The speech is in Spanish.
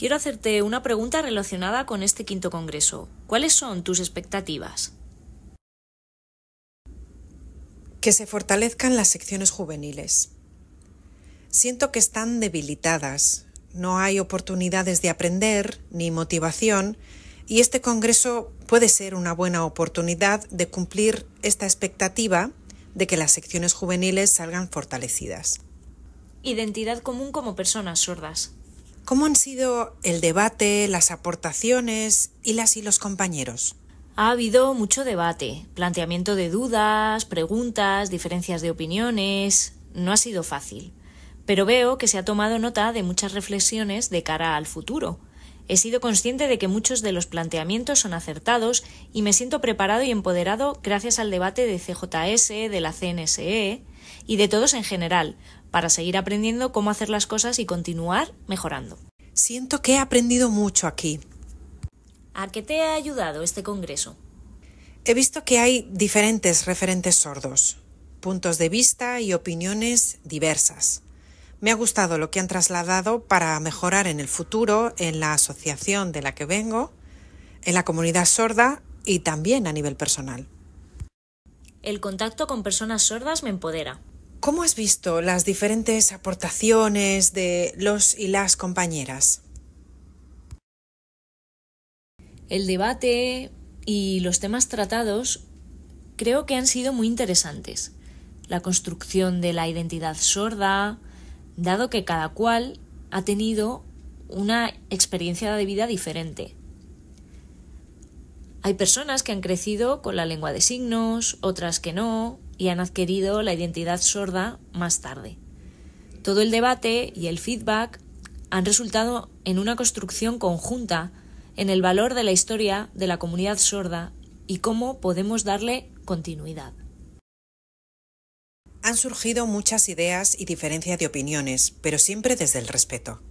Quiero hacerte una pregunta relacionada con este quinto Congreso. ¿Cuáles son tus expectativas? Que se fortalezcan las secciones juveniles. Siento que están debilitadas, no hay oportunidades de aprender ni motivación y este Congreso puede ser una buena oportunidad de cumplir esta expectativa de que las secciones juveniles salgan fortalecidas. Identidad común como personas sordas. ¿Cómo han sido el debate, las aportaciones y las y los compañeros? Ha habido mucho debate, planteamiento de dudas, preguntas, diferencias de opiniones. No ha sido fácil, pero veo que se ha tomado nota de muchas reflexiones de cara al futuro. He sido consciente de que muchos de los planteamientos son acertados y me siento preparado y empoderado gracias al debate de CJS, de la CNSE y de todos en general, para seguir aprendiendo cómo hacer las cosas y continuar mejorando. Siento que he aprendido mucho aquí. ¿A qué te ha ayudado este Congreso? He visto que hay diferentes referentes sordos, puntos de vista y opiniones diversas. Me ha gustado lo que han trasladado para mejorar en el futuro en la asociación de la que vengo, en la comunidad sorda y también a nivel personal. El contacto con personas sordas me empodera. ¿Cómo has visto las diferentes aportaciones de los y las compañeras? El debate y los temas tratados creo que han sido muy interesantes. La construcción de la identidad sorda, dado que cada cual ha tenido una experiencia de vida diferente. Hay personas que han crecido con la lengua de signos, otras que no, y han adquirido la identidad sorda más tarde. Todo el debate y el feedback han resultado en una construcción conjunta en el valor de la historia de la comunidad sorda y cómo podemos darle continuidad. Han surgido muchas ideas y diferencias de opiniones, pero siempre desde el respeto.